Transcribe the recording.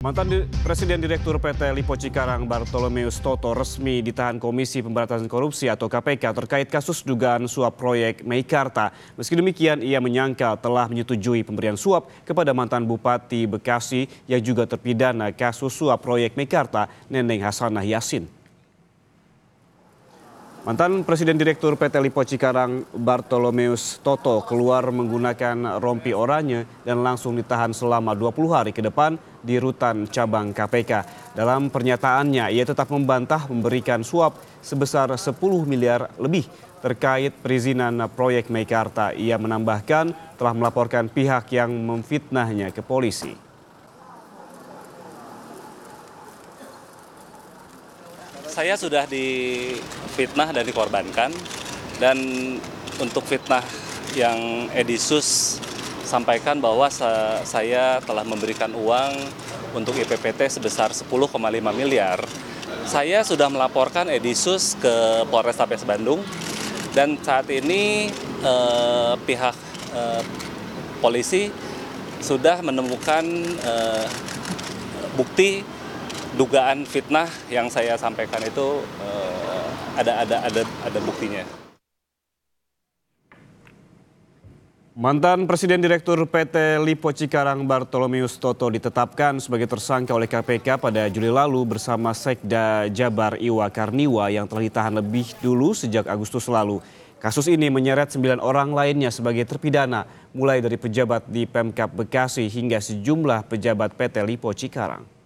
Mantan Presiden Direktur PT Lipo Cikarang Bartolomeus Toto resmi ditahan Komisi Pemberantasan Korupsi atau KPK terkait kasus dugaan suap proyek Meikarta. Meski demikian, ia menyangka telah menyetujui pemberian suap kepada mantan Bupati Bekasi yang juga terpidana kasus suap proyek Meikarta, Neneng Hasanah Yasin. Mantan Presiden Direktur PT Lipo Cikarang Bartolomeus Toto keluar menggunakan rompi oranye dan langsung ditahan selama 20 hari ke depan di rutan cabang KPK. Dalam pernyataannya, ia tetap membantah memberikan suap sebesar 10 miliar lebih terkait perizinan proyek Meikarta. Ia menambahkan telah melaporkan pihak yang memfitnahnya ke polisi. Saya sudah difitnah dan dikorbankan dan untuk fitnah yang Edisus sampaikan bahwa saya telah memberikan uang untuk IPPT sebesar 10,5 miliar. Saya sudah melaporkan Edisus ke Polres Tapes Bandung dan saat ini eh, pihak eh, polisi sudah menemukan eh, bukti dugaan fitnah yang saya sampaikan itu uh, ada ada ada ada buktinya. Mantan Presiden Direktur PT Lipo Cikarang Bartolomius Toto ditetapkan sebagai tersangka oleh KPK pada Juli lalu bersama Sekda Jabar Iwa Karniwa yang telah ditahan lebih dulu sejak Agustus lalu. Kasus ini menyeret sembilan orang lainnya sebagai terpidana, mulai dari pejabat di Pemkap Bekasi hingga sejumlah pejabat PT Lipo Cikarang.